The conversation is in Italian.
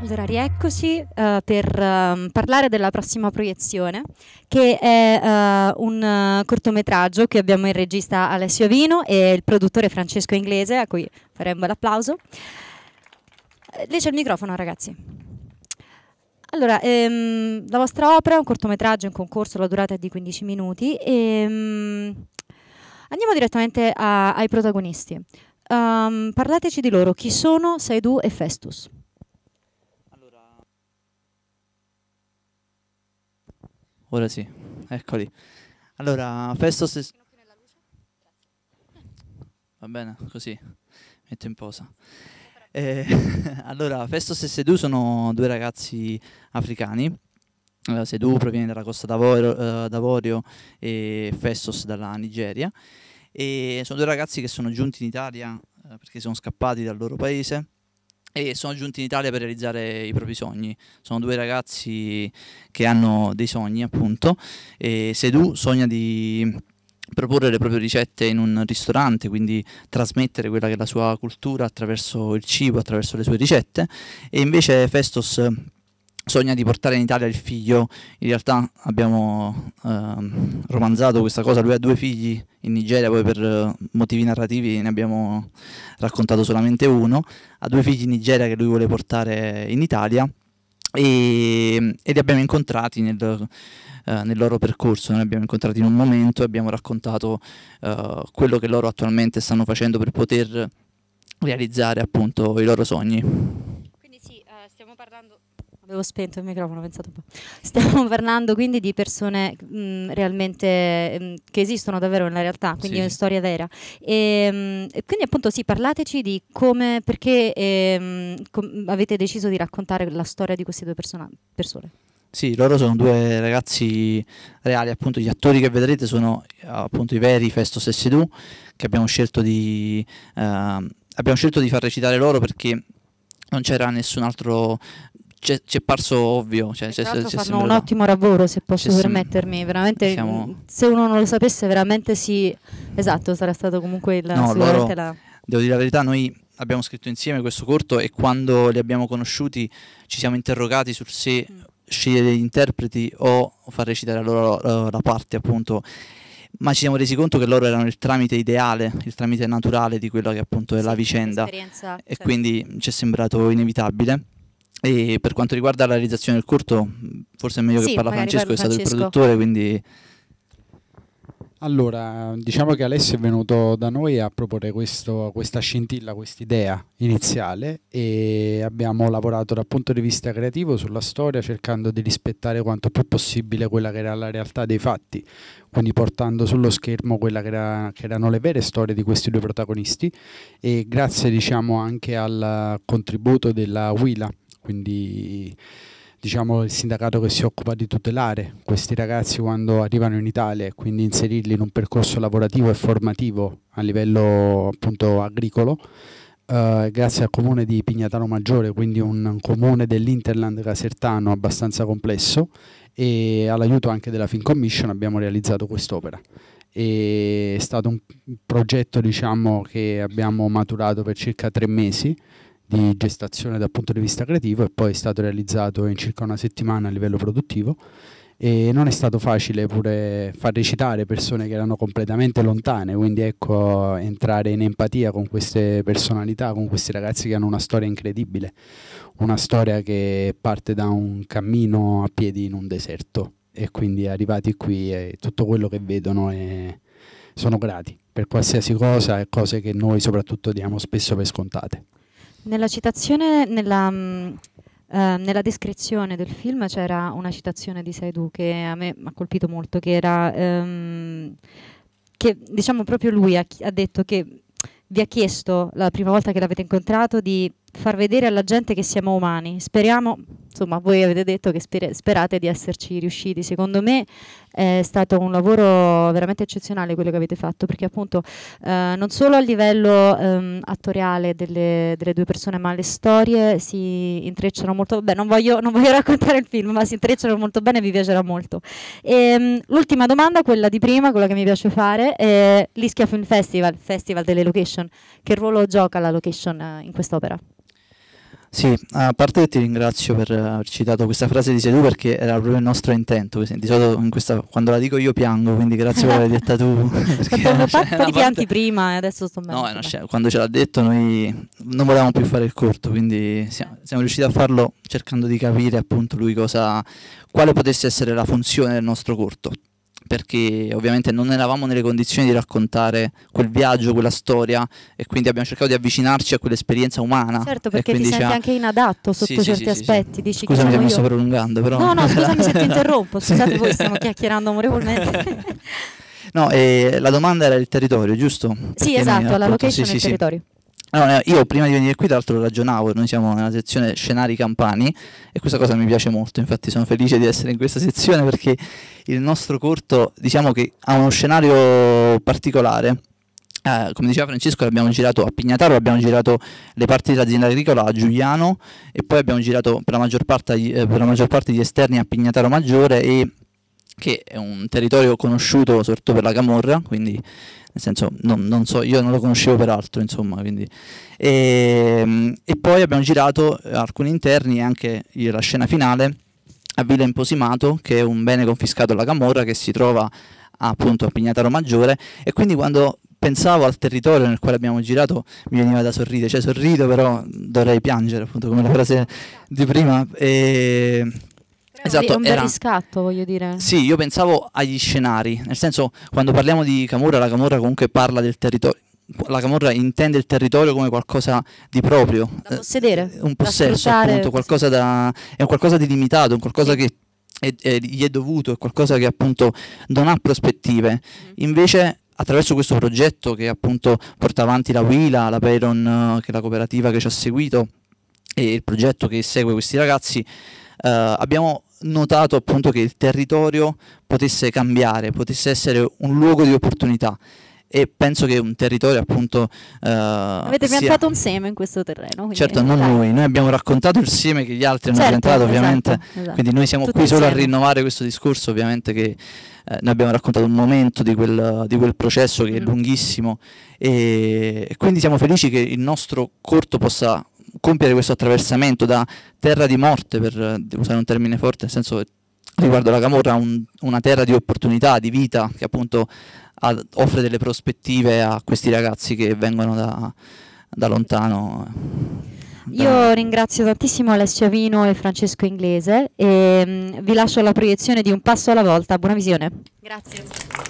Allora, rieccoci uh, per uh, parlare della prossima proiezione, che è uh, un eh, cortometraggio che abbiamo il regista Alessio Vino e il produttore Francesco Inglese, a cui faremo l'applauso. Lei c'è il microfono, ragazzi. Allora, ehm, la vostra opera è un cortometraggio in concorso, la durata è di 15 minuti. E, um, andiamo direttamente a, ai protagonisti. Um, parlateci di loro, chi sono Saidu e Festus? Ora sì, eccoli. Allora, Festos... Va bene, così, metto in posa. Eh, allora, Festos e Sedu sono due ragazzi africani. Uh, Sedu proviene dalla Costa d'Avorio, uh, eh, d'Avorio e Festos dalla Nigeria. E sono due ragazzi che sono giunti in Italia uh, perché sono scappati dal loro paese e sono giunti in Italia per realizzare i propri sogni. Sono due ragazzi che hanno dei sogni, appunto. E Sedu sogna di proporre le proprie ricette in un ristorante, quindi trasmettere quella che è la sua cultura attraverso il cibo, attraverso le sue ricette, e invece Festos sogna di portare in Italia il figlio, in realtà abbiamo ehm, romanzato questa cosa, lui ha due figli in Nigeria, poi per eh, motivi narrativi ne abbiamo raccontato solamente uno, ha due figli in Nigeria che lui vuole portare in Italia e, e li abbiamo incontrati nel eh, nel loro percorso. Noi abbiamo incontrati in un momento e abbiamo raccontato uh, quello che loro attualmente stanno facendo per poter realizzare appunto i loro sogni. Quindi sì, uh, stiamo parlando Avevo spento il microfono, ho pensato un po'. Stiamo parlando quindi di persone mh, mm, realmente mh, mm, che esistono davvero nella realtà, quindi sì. è storia vera. Ehm, e, mh, quindi appunto sì, parlateci di come, perché eh, com avete deciso di raccontare la storia di queste due persone. Sì, loro sono due ragazzi reali, appunto gli attori che vedrete sono appunto i veri Festo Sessidù che abbiamo scelto di, eh, abbiamo scelto di far recitare loro perché non c'era nessun altro c'è, è parso ovvio. Cioè, c'è, c'è, c'è fanno un ottimo lavoro, se posso permettermi. Veramente, siamo... Mm, se uno non lo sapesse, veramente sì. Esatto, sarà stato comunque il no, loro, la... Devo dire la verità, noi abbiamo scritto insieme questo corto e quando li abbiamo conosciuti ci siamo interrogati sul se mm. scegliere gli interpreti o far recitare a loro la, la parte, appunto ma ci siamo resi conto che loro erano il tramite ideale, il tramite naturale di quella che appunto è la vicenda e certo. quindi ci è sembrato inevitabile. E per quanto riguarda la realizzazione del corto, forse è meglio sì, che parla Francesco, che è stato Francesco. il produttore, quindi... Allora, diciamo che Alessio è venuto da noi a proporre questo, questa scintilla, questa idea iniziale e abbiamo lavorato dal punto di vista creativo sulla storia cercando di rispettare quanto più possibile quella che era la realtà dei fatti, quindi portando sullo schermo quelle che, era, che, erano le vere storie di questi due protagonisti e grazie diciamo anche al contributo della Willa quindi diciamo, il sindacato che si occupa di tutelare questi ragazzi quando arrivano in Italia e quindi inserirli in un percorso lavorativo e formativo a livello appunto agricolo. Uh, grazie al comune di Pignatano Maggiore, quindi un comune dell'Interland casertano abbastanza complesso e all'aiuto anche della Fin Commission abbiamo realizzato quest'opera. è stato un progetto diciamo, che abbiamo maturato per circa tre mesi di gestazione dal punto di vista creativo e poi è stato realizzato in circa una settimana a livello produttivo e non è stato facile pure far recitare persone che erano completamente lontane, quindi ecco entrare in empatia con queste personalità, con questi ragazzi che hanno una storia incredibile, una storia che parte da un cammino a piedi in un deserto e quindi arrivati qui eh, tutto quello che vedono è... sono grati per qualsiasi cosa e cose che noi soprattutto diamo spesso per scontate. Nella citazione, nella, mh, mm, eh, nella descrizione del film c'era una citazione di Saidu che a me ha colpito molto, che era... Ehm, che diciamo proprio lui ha, ha detto che vi ha chiesto la prima volta che l'avete incontrato di far vedere alla gente che siamo umani. Speriamo, insomma voi avete detto che sper sperate di esserci riusciti, secondo me è stato un lavoro veramente eccezionale quello che avete fatto perché appunto eh, non solo a livello ehm, attoriale delle, delle, due persone ma le storie si intrecciano molto bene, non voglio, non voglio raccontare il film ma si intrecciano molto bene e vi piacerà molto. E, ehm, l'ultima domanda, quella di prima, quella che mi piace fare, è l'Ischia Film Festival, Festival delle Location, che ruolo gioca la location eh, in quest'opera? Sì, a parte che ti ringrazio per aver citato questa frase di Sedù perché era proprio il nostro intento. Di solito in questa, quando la dico io piango, quindi grazie per averla detta tu. perché una, poi una ti pianti prima e adesso sto meglio. No, scena, eh, quando ce l'ha detto noi non volevamo più fare il corto, quindi siamo, siamo, riusciti a farlo cercando di capire appunto lui cosa, quale potesse essere la funzione del nostro corto perché ovviamente non eravamo nelle condizioni di raccontare quel viaggio, quella storia e quindi abbiamo cercato di avvicinarci a quell'esperienza umana. Certo, perché ti senti anche inadatto sotto sì, certi sì, aspetti. Sì, Dici, scusami se mi sto prolungando però. No, no, scusami se ti interrompo, scusate voi stiamo chiacchierando amorevolmente. no, la domanda era il territorio, giusto? Perché sì, esatto, la location sì, e il territorio. Allora, eh, io prima di venire qui, tra l'altro, ragionavo, noi siamo nella sezione scenari campani e questa cosa mi piace molto, infatti sono felice di essere in questa sezione perché il nostro corto diciamo che ha uno scenario particolare. Eh, come diceva Francesco, l'abbiamo girato a Pignataro, abbiamo girato le parti dell'azienda agricola a Giuliano e poi abbiamo girato per la maggior parte, eh, per la maggior parte gli esterni a Pignataro Maggiore e che è un territorio conosciuto soprattutto per la camorra, quindi nel senso non, non so, io non lo conoscevo peraltro, altro, insomma, e, ehm, e, poi abbiamo girato alcuni interni e anche la scena finale a Villa Imposimato, che è un bene confiscato alla camorra che si trova appunto a Pignataro Maggiore e quindi quando pensavo al territorio nel quale abbiamo girato mi veniva da sorridere, cioè sorrido però dovrei piangere appunto come la frase di prima e ehm, Esatto, un bel era... riscatto, voglio dire. Sì, io pensavo agli scenari, nel senso quando parliamo di Camorra, la Camorra comunque parla del territorio la Camorra intende il territorio come qualcosa di proprio, da eh, possedere, eh, un possesso, appunto, qualcosa da, è qualcosa di limitato, un qualcosa che è, è, gli è dovuto, è qualcosa che appunto non ha prospettive. Mm. Invece attraverso questo progetto che appunto porta avanti la Wila, la Peyron, eh, che è la cooperativa che ci ha seguito e il progetto che segue questi ragazzi, eh, abbiamo notato appunto che il territorio potesse cambiare, potesse essere un luogo di opportunità e penso che un territorio appunto eh, avete piantato sia... un seme in questo terreno quindi... certo non noi noi abbiamo raccontato il seme che gli altri certo, hanno piantato esatto, ovviamente esatto, esatto. quindi noi siamo Tutti qui solo insieme. a rinnovare questo discorso ovviamente che eh, noi abbiamo raccontato un momento di quel, di quel processo che mm. è lunghissimo e quindi siamo felici che il nostro corto possa compiere questo attraversamento da terra di morte, per eh, usare un termine forte, nel senso riguardo la Camorra, un, una terra di opportunità, di vita, che appunto ad, offre delle prospettive a questi ragazzi che vengono da, da lontano. Io ringrazio tantissimo Alessio Avino e Francesco Inglese e ehm, vi lascio la proiezione di Un passo alla volta. Buona visione. Grazie.